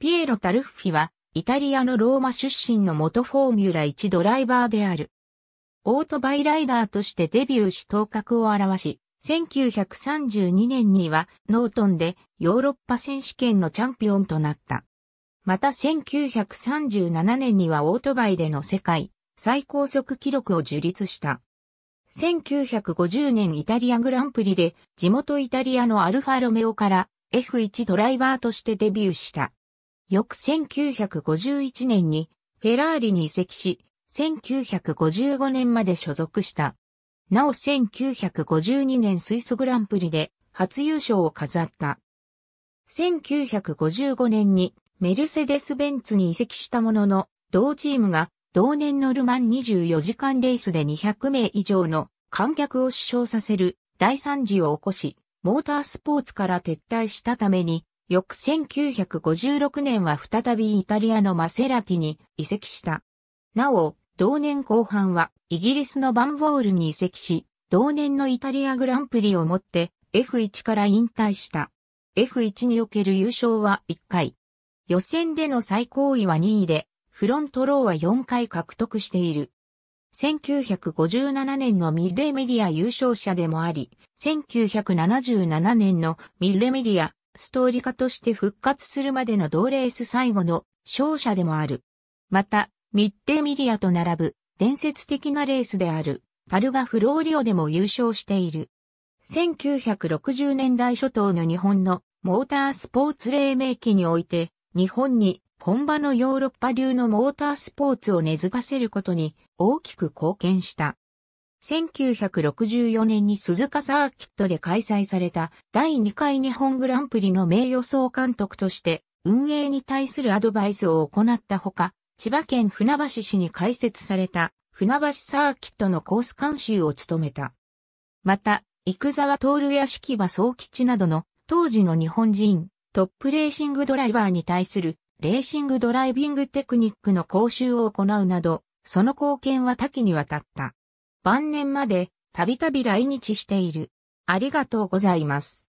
ピエロ・タルッフィは、イタリアのローマ出身の元フォーミュラ1ドライバーである。オートバイライダーとしてデビューし頭角を現し、1932年にはノートンでヨーロッパ選手権のチャンピオンとなった。また1937年にはオートバイでの世界最高速記録を樹立した。1950年イタリアグランプリで地元イタリアのアルファロメオから F1 ドライバーとしてデビューした。翌1951年にフェラーリに移籍し、1955年まで所属した。なお1952年スイスグランプリで初優勝を飾った。1955年にメルセデス・ベンツに移籍したものの、同チームが同年のルマン24時間レースで200名以上の観客を死傷させる大惨事を起こし、モータースポーツから撤退したために翌1956年は再びイタリアのマセラティに移籍した。なお、同年後半はイギリスのバンボールに移籍し、同年のイタリアグランプリをもって F1 から引退した。F1 における優勝は1回。予選での最高位は2位で、フロントローは4回獲得している。1957年のミッレメディア優勝者でもあり、1977年のミッレメディアストーリカとして復活するまでの同レース最後の勝者でもある。また、ミッテ・ミリアと並ぶ伝説的なレースである、パルガ・フローリオでも優勝している。1960年代初頭の日本のモータースポーツ黎明期において、日本に本場のヨーロッパ流のモータースポーツを根付かせることに大きく貢献した。1964年に鈴鹿サーキットで開催された第2回日本グランプリの名誉総監督として運営に対するアドバイスを行ったほか、千葉県船橋市に開設された船橋サーキットのコース監修を務めた。また、生沢徹や式場総吉などの当時の日本人トップレーシングドライバーに対するレーシングドライビングテクニックの講習を行うなど、その貢献は多岐にわたった。晩年までたびたび来日している。ありがとうございます。